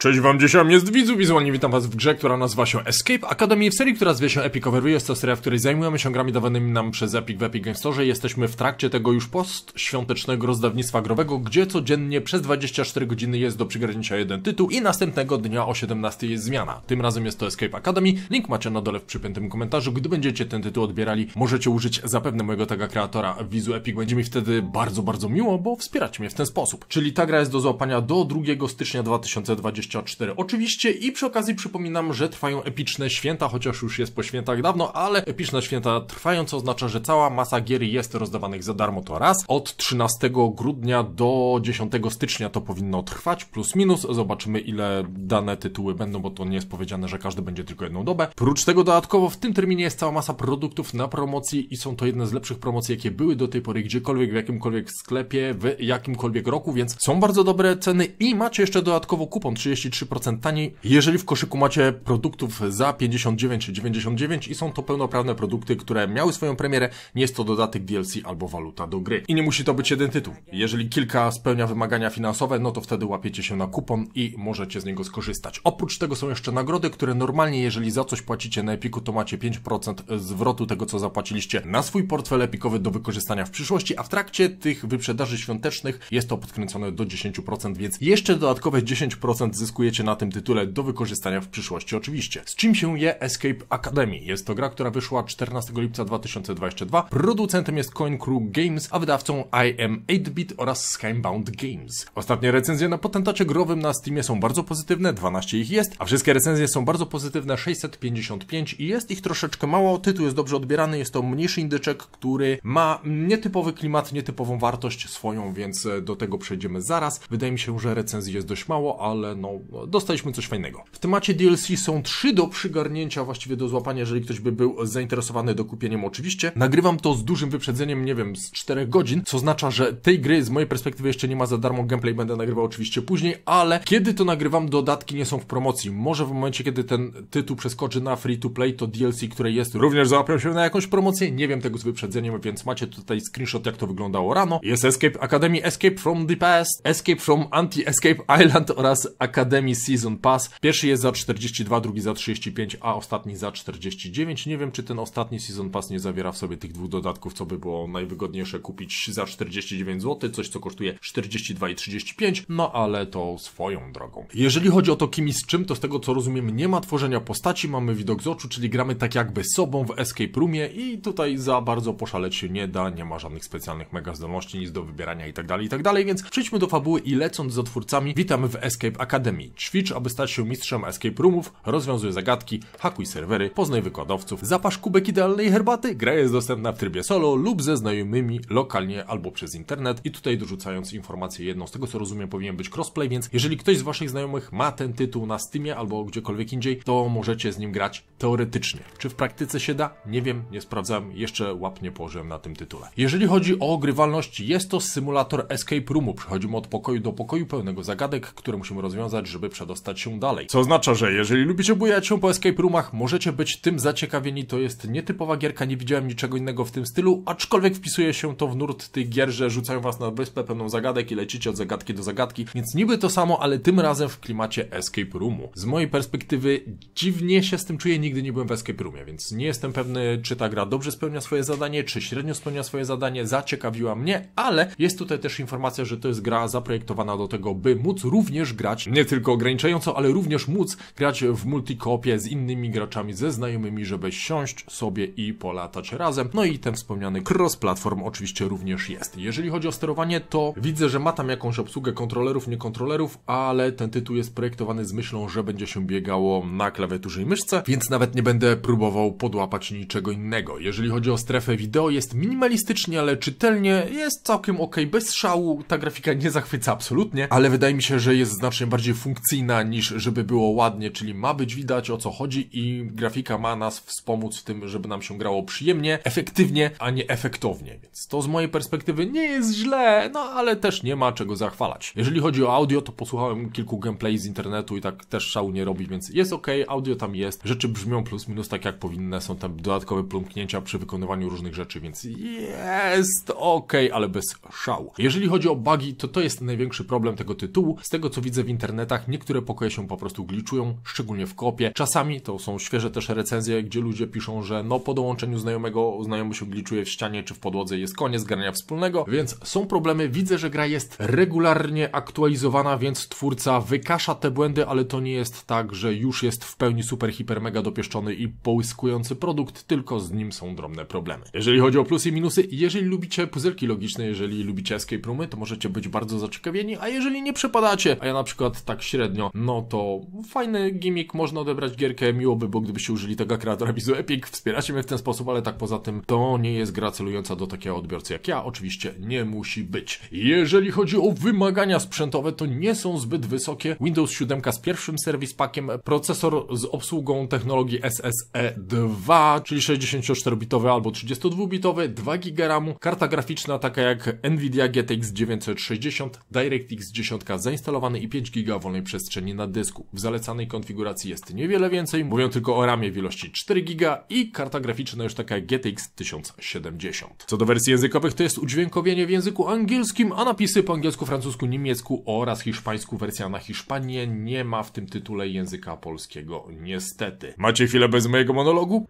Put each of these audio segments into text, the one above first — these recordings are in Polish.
Cześć wam, dzisiaj jest widzu, wizualnie witam was w grze, która nazywa się Escape Academy, w serii, która zwie się Epic Overview, jest to seria, w której zajmujemy się grami dawanymi nam przez Epic w Epic Games Store. Jesteśmy w trakcie tego już postświątecznego rozdawnictwa growego, gdzie codziennie przez 24 godziny jest do przygarnięcia jeden tytuł i następnego dnia o 17 jest zmiana. Tym razem jest to Escape Academy, link macie na dole w przypiętym komentarzu. Gdy będziecie ten tytuł odbierali, możecie użyć zapewne mojego taga kreatora Wizu Epic, będzie mi wtedy bardzo, bardzo miło, bo wspieracie mnie w ten sposób. Czyli ta gra jest do złapania do 2 stycznia 2020 oczywiście i przy okazji przypominam, że trwają epiczne święta, chociaż już jest po świętach dawno, ale epiczne święta trwają, co oznacza, że cała masa gier jest rozdawanych za darmo to raz. Od 13 grudnia do 10 stycznia to powinno trwać, plus minus. Zobaczymy ile dane tytuły będą, bo to nie jest powiedziane, że każdy będzie tylko jedną dobę. Prócz tego dodatkowo w tym terminie jest cała masa produktów na promocji i są to jedne z lepszych promocji, jakie były do tej pory gdziekolwiek, w jakimkolwiek sklepie, w jakimkolwiek roku, więc są bardzo dobre ceny i macie jeszcze dodatkowo kupon 30 43% taniej, jeżeli w koszyku macie produktów za 59 czy 99 i są to pełnoprawne produkty, które miały swoją premierę, nie jest to dodatek DLC albo waluta do gry. I nie musi to być jeden tytuł. Jeżeli kilka spełnia wymagania finansowe, no to wtedy łapiecie się na kupon i możecie z niego skorzystać. Oprócz tego są jeszcze nagrody, które normalnie jeżeli za coś płacicie na Epiku, to macie 5% zwrotu tego, co zapłaciliście na swój portfel epikowy do wykorzystania w przyszłości, a w trakcie tych wyprzedaży świątecznych jest to podkręcone do 10%, więc jeszcze dodatkowe 10% zysku zyskujecie na tym tytule do wykorzystania w przyszłości oczywiście. Z czym się je Escape Academy? Jest to gra, która wyszła 14 lipca 2022. Producentem jest Coin Crew Games, a wydawcą I Am 8-Bit oraz Skybound Games. Ostatnie recenzje na potentacie growym na Steamie są bardzo pozytywne, 12 ich jest, a wszystkie recenzje są bardzo pozytywne, 655 i jest ich troszeczkę mało, tytuł jest dobrze odbierany, jest to mniejszy indyczek, który ma nietypowy klimat, nietypową wartość swoją, więc do tego przejdziemy zaraz. Wydaje mi się, że recenzji jest dość mało, ale no no, dostaliśmy coś fajnego. W temacie DLC są trzy do przygarnięcia, właściwie do złapania, jeżeli ktoś by był zainteresowany do kupienia oczywiście. Nagrywam to z dużym wyprzedzeniem, nie wiem, z 4 godzin, co oznacza, że tej gry z mojej perspektywy jeszcze nie ma za darmo, gameplay będę nagrywał oczywiście później, ale kiedy to nagrywam, dodatki nie są w promocji. Może w momencie, kiedy ten tytuł przeskoczy na free to play, to DLC, które jest, również załapią się na jakąś promocję, nie wiem tego z wyprzedzeniem, więc macie tutaj screenshot, jak to wyglądało rano. Jest Escape Academy, Escape from the Past, Escape from Anti-Escape Island oraz Academy Akademii Season Pass. Pierwszy jest za 42, drugi za 35, a ostatni za 49. Nie wiem, czy ten ostatni Season Pass nie zawiera w sobie tych dwóch dodatków, co by było najwygodniejsze kupić za 49 zł, coś co kosztuje 42 i 35, no ale to swoją drogą. Jeżeli chodzi o to kim i z czym, to z tego co rozumiem nie ma tworzenia postaci, mamy widok z oczu, czyli gramy tak jakby sobą w escape roomie i tutaj za bardzo poszaleć się nie da, nie ma żadnych specjalnych mega zdolności, nic do wybierania itd., tak itd., tak więc przejdźmy do fabuły i lecąc za twórcami, witamy w Escape Academy Academy. Ćwicz, aby stać się mistrzem escape roomów, rozwiązuj zagadki, hakuj serwery, poznaj wykładowców, zapasz kubek idealnej herbaty. Gra jest dostępna w trybie solo lub ze znajomymi lokalnie albo przez internet. I tutaj dorzucając informację jedną, z tego co rozumiem powinien być crossplay, więc jeżeli ktoś z waszych znajomych ma ten tytuł na Steamie albo gdziekolwiek indziej, to możecie z nim grać teoretycznie. Czy w praktyce się da? Nie wiem, nie sprawdzam, jeszcze Łapnie położyłem na tym tytule. Jeżeli chodzi o ogrywalność, jest to symulator escape roomu. Przechodzimy od pokoju do pokoju pełnego zagadek, które musimy rozwiązać wykorzystać, żeby przedostać się dalej. Co oznacza, że jeżeli lubicie bujać się po escape roomach, możecie być tym zaciekawieni, to jest nietypowa gierka, nie widziałem niczego innego w tym stylu, aczkolwiek wpisuje się to w nurt tych gier, że rzucają was na wyspę pełną zagadek i lecicie od zagadki do zagadki, więc niby to samo, ale tym razem w klimacie escape roomu. Z mojej perspektywy dziwnie się z tym czuję, nigdy nie byłem w escape roomie, więc nie jestem pewny, czy ta gra dobrze spełnia swoje zadanie, czy średnio spełnia swoje zadanie, zaciekawiła mnie, ale jest tutaj też informacja, że to jest gra zaprojektowana do tego, by móc również grać nie tylko ograniczająco, ale również móc grać w multikopie z innymi graczami, ze znajomymi, żeby siąść sobie i polatać razem. No i ten wspomniany cross-platform oczywiście również jest. Jeżeli chodzi o sterowanie, to widzę, że ma tam jakąś obsługę kontrolerów, nie kontrolerów, ale ten tytuł jest projektowany z myślą, że będzie się biegało na klawiaturze i myszce, więc nawet nie będę próbował podłapać niczego innego. Jeżeli chodzi o strefę wideo, jest minimalistycznie, ale czytelnie, jest całkiem ok, bez szału, ta grafika nie zachwyca absolutnie, ale wydaje mi się, że jest znacznie bardziej funkcyjna niż żeby było ładnie, czyli ma być widać o co chodzi i grafika ma nas wspomóc w tym, żeby nam się grało przyjemnie, efektywnie, a nie efektownie. Więc to z mojej perspektywy nie jest źle, no ale też nie ma czego zachwalać. Jeżeli chodzi o audio, to posłuchałem kilku gameplay z internetu i tak też szału nie robi, więc jest ok, audio tam jest, rzeczy brzmią plus minus tak jak powinne, są tam dodatkowe plumknięcia przy wykonywaniu różnych rzeczy, więc jest ok, ale bez szału. Jeżeli chodzi o bugi, to to jest największy problem tego tytułu. Z tego co widzę w internecie, internetach, niektóre pokoje się po prostu gliczują, szczególnie w kopie. Czasami to są świeże też recenzje, gdzie ludzie piszą, że no po dołączeniu znajomego znajomy się gliczuje w ścianie czy w podłodze jest koniec grania wspólnego, więc są problemy. Widzę, że gra jest regularnie aktualizowana, więc twórca wykasza te błędy, ale to nie jest tak, że już jest w pełni super, hiper, mega dopieszczony i połyskujący produkt, tylko z nim są drobne problemy. Jeżeli chodzi o plusy i minusy, jeżeli lubicie puzelki logiczne, jeżeli lubicie escape roomy, to możecie być bardzo zaciekawieni, a jeżeli nie przepadacie, a ja na przykład tak tak średnio, no to fajny gimmick, można odebrać gierkę, miłoby by było, gdybyście użyli tego kreatora Bizu Epic, wspieracie mnie w ten sposób, ale tak poza tym to nie jest gra celująca do takiego odbiorcy jak ja, oczywiście nie musi być. Jeżeli chodzi o wymagania sprzętowe, to nie są zbyt wysokie. Windows 7 z pierwszym serwis pakiem, procesor z obsługą technologii SSE2, czyli 64-bitowy albo 32-bitowy, 2 GB RAMu, karta graficzna taka jak Nvidia GTX 960, DirectX 10 zainstalowany i 5 GB wolnej przestrzeni na dysku. W zalecanej konfiguracji jest niewiele więcej, Mówią tylko o ramie w ilości 4 GB i karta graficzna już taka GTX 1070. Co do wersji językowych, to jest udźwiękowienie w języku angielskim, a napisy po angielsku, francusku, niemiecku oraz hiszpańsku wersja na Hiszpanię nie ma w tym tytule języka polskiego, niestety. Macie chwilę bez mojego monologu?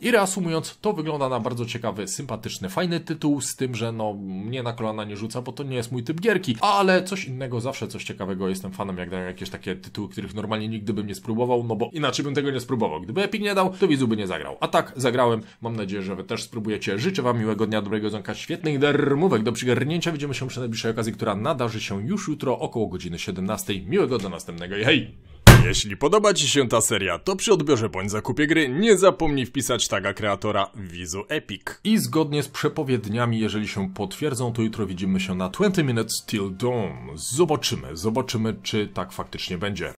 I reasumując, to wygląda na bardzo ciekawy, sympatyczny, fajny tytuł, z tym, że no mnie na kolana nie rzuca, bo to nie jest mój typ gierki, ale coś innego, zawsze coś ciekawego, jestem fanem, jak dają jakieś takie tytuły, których normalnie nigdy bym nie spróbował, no bo inaczej bym tego nie spróbował. Gdyby Epic nie dał, to widzu by nie zagrał. A tak, zagrałem, mam nadzieję, że wy też spróbujecie. Życzę wam miłego dnia, dobrego dzonka, świetnych dermówek do przygarnięcia, widzimy się przy najbliższej okazji, która nadarzy się już jutro około godziny 17. Miłego do następnego i hej! Jeśli podoba Ci się ta seria, to przy odbiorze bądź zakupie gry nie zapomnij wpisać taga kreatora Wizu Epic. I zgodnie z przepowiedniami, jeżeli się potwierdzą, to jutro widzimy się na 20 Minutes Till Dawn. Zobaczymy, zobaczymy czy tak faktycznie będzie.